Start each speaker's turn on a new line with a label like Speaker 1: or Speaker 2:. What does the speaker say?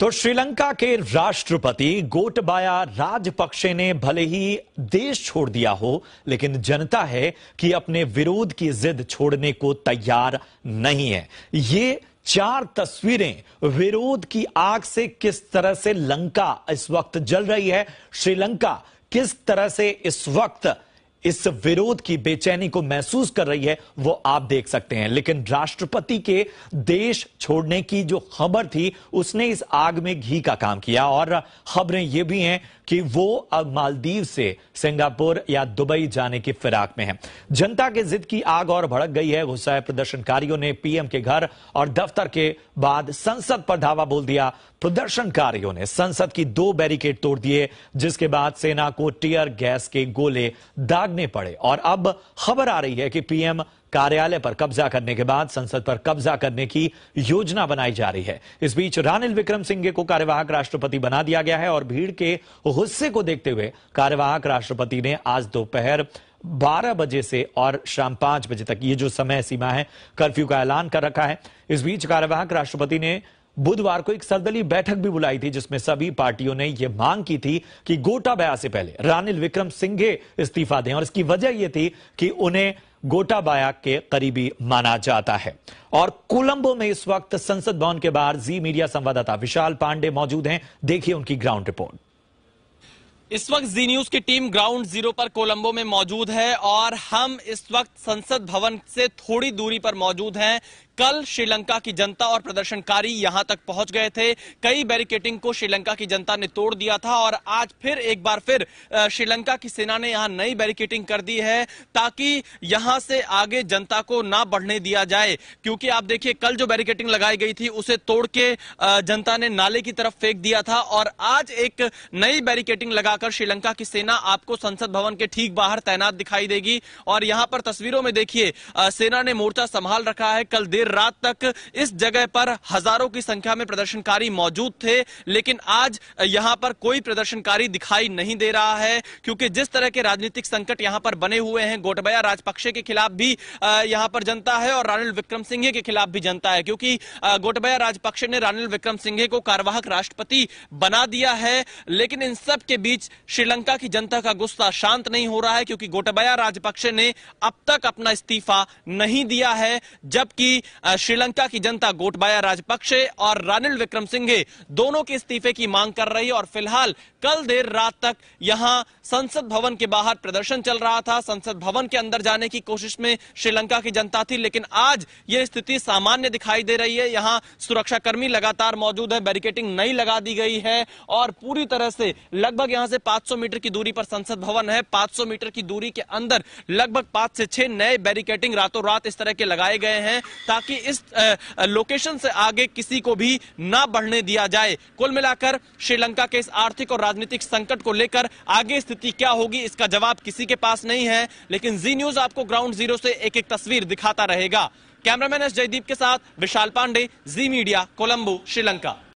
Speaker 1: तो श्रीलंका के राष्ट्रपति गोटबाया राजपक्षे ने भले ही देश छोड़ दिया हो लेकिन जनता है कि अपने विरोध की जिद छोड़ने को तैयार नहीं है ये चार तस्वीरें विरोध की आग से किस तरह से लंका इस वक्त जल रही है श्रीलंका किस तरह से इस वक्त इस विरोध की बेचैनी को महसूस कर रही है वो आप देख सकते हैं लेकिन राष्ट्रपति के देश छोड़ने की जो खबर थी उसने इस आग में घी का काम किया और खबरें ये भी हैं कि वो अब मालदीव से सिंगापुर या दुबई जाने की फिराक में है जनता के जिद की आग और भड़क गई है गुस्साए प्रदर्शनकारियों ने पीएम के घर और दफ्तर के बाद संसद पर धावा बोल दिया प्रदर्शनकारियों ने संसद की दो बैरिकेड तोड़ दिए जिसके बाद सेना को टीयर गैस के गोले दाग भागने पड़े और अब खबर आ रही है कि पीएम कार्यालय पर कब्जा करने के बाद संसद पर कब्जा करने की योजना बनाई जा रही है इस बीच रानिल विक्रम सिंह को कार्यवाहक राष्ट्रपति बना दिया गया है और भीड़ के गुस्से को देखते हुए कार्यवाहक राष्ट्रपति ने आज दोपहर 12 बजे से और शाम 5 बजे तक ये जो समय सीमा है कर्फ्यू का ऐलान कर रखा है इस बीच कार्यवाहक राष्ट्रपति ने बुधवार को एक सर्वदलीय बैठक भी बुलाई थी जिसमें सभी पार्टियों ने यह मांग की थी कि गोटाबाया से पहले रानिल विक्रम सिंघे इस्तीफा दें और इसकी वजह यह थी कि उन्हें गोटाबाया के करीबी माना जाता है और कोलंबो में इस वक्त संसद भवन के बाहर जी मीडिया संवाददाता विशाल पांडे मौजूद हैं देखिए उनकी ग्राउंड रिपोर्ट
Speaker 2: इस वक्त जी न्यूज की टीम ग्राउंड जीरो पर कोलंबो में मौजूद है और हम इस वक्त संसद भवन से थोड़ी दूरी पर मौजूद हैं कल श्रीलंका की जनता और प्रदर्शनकारी यहां तक पहुंच गए थे कई बैरिकेटिंग को श्रीलंका की जनता ने तोड़ दिया था और आज फिर एक बार फिर श्रीलंका की सेना ने यहां नई बैरिकेटिंग कर दी है ताकि यहां से आगे जनता को ना बढ़ने दिया जाए क्योंकि आप देखिए कल जो बैरिकेटिंग लगाई गई थी उसे तोड़ के जनता ने नाले की तरफ फेंक दिया था और आज एक नई बैरिकेटिंग लगाकर श्रीलंका की सेना आपको संसद भवन के ठीक बाहर तैनात दिखाई देगी और यहां पर तस्वीरों में देखिए सेना ने मोर्चा संभाल रखा है कल देर देर रात तक इस जगह पर हजारों की संख्या में प्रदर्शनकारी मौजूद थे लेकिन आज यहां पर कोई प्रदर्शनकारी दिखाई नहीं दे रहा है क्योंकि जिस तरह के राजनीतिक संकट यहां पर बने हुए हैं गोटबया राजपक्षे के खिलाफ भी यहां पर जनता है और रानिल विक्रम सिंघे के खिलाफ भी जनता है क्योंकि गोटबया राजपक्षे ने रानिल विक्रम सिंघे को कार्यवाहक राष्ट्रपति बना दिया है लेकिन इन सब के बीच श्रीलंका की जनता का गुस्सा शांत नहीं हो रहा है क्योंकि गोटबया राजपक्षे ने अब तक अपना इस्तीफा नहीं दिया है जबकि श्रीलंका की जनता गोटबाया राजपक्षे और रानिल विक्रम सिंघे दोनों के इस्तीफे की मांग कर रही है और फिलहाल कल देर रात तक यहां संसद भवन के बाहर प्रदर्शन चल रहा था संसद भवन के अंदर जाने की कोशिश में श्रीलंका की जनता थी लेकिन आज यह स्थिति सामान्य दिखाई दे रही है यहां सुरक्षाकर्मी लगातार मौजूद है बैरिकेटिंग नई लगा दी गई है और पूरी तरह से लगभग यहां से 500 मीटर की दूरी पर संसद भवन है 500 मीटर की दूरी के अंदर लगभग पांच से छह नए बैरिकेटिंग रातों रात इस तरह के लगाए गए हैं ताकि ताकि इस लोकेशन से आगे किसी को भी ना बढ़ने दिया जाए कुल मिलाकर श्रीलंका के इस आर्थिक और राजनीतिक संकट को लेकर आगे स्थिति क्या होगी इसका जवाब किसी के पास नहीं है लेकिन जी न्यूज आपको ग्राउंड जीरो से एक एक तस्वीर दिखाता रहेगा कैमरामैन एस जयदीप के साथ विशाल पांडे जी मीडिया कोलंबो श्रीलंका